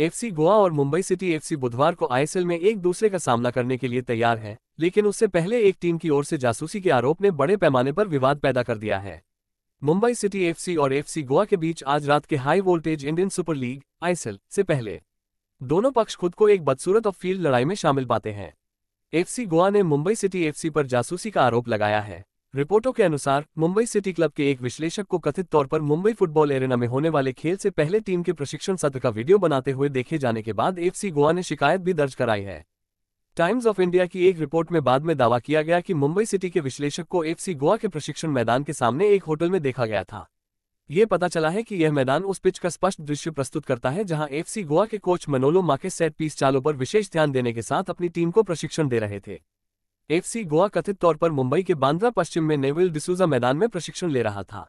FC Goa और Mumbai city FC बुधवार को आईएसएल में एक दूसरे का सामना करने के लिए तैयार है लेकिन उससे पहले एक टीम की ओर से जासूसी के आरोप ने बड़े पैमाने पर विवाद पैदा कर दिया है मुंबई सिटी एफसी और एफसी गोवा के बीच आज रात के high voltage Indian super league ISL से पहले दोनों पक्ष खुद को एक बदसूरत और फील्ड लड़ाई में शामिल पाते हैं एफसी गोवा ने मुंबई सिटी एफसी पर जासूसी का आरोप लगाया है रिपोर्टों के अनुसार मुंबई सिटी क्लब के एक विश्लेषक को कथित तौर पर मुंबई फुटबॉल एरेना में होने वाले खेल से पहले टीम के प्रशिक्षण सत्र का वीडियो बनाते हुए देखे जाने के बाद एफसी गोवा ने शिकायत भी दर्ज कराई है टाइम्स ऑफ इंडिया की एक रिपोर्ट में बाद में दावा किया गया कि मुंबई सिटी के विश्लेषक को एफसी गोवा के प्रशिक्षण मैदान के सामने एक होटल में देखा गया था ये पता चला है कि यह मैदान उस पिच का स्पष्ट दृश्य प्रस्तुत करता है जहां एफसी गोवा के coach Manolo Marquez set piece चालों पर विशेष ध्यान देने के साथ अपनी टीम को प्रशिक्षण दे रहे थे एफसी गोवा कथित तौर पर मुंबई के बांद्रा पश्चिम में नेविल डिसूजा मैदान में प्रशिक्षण ले रहा था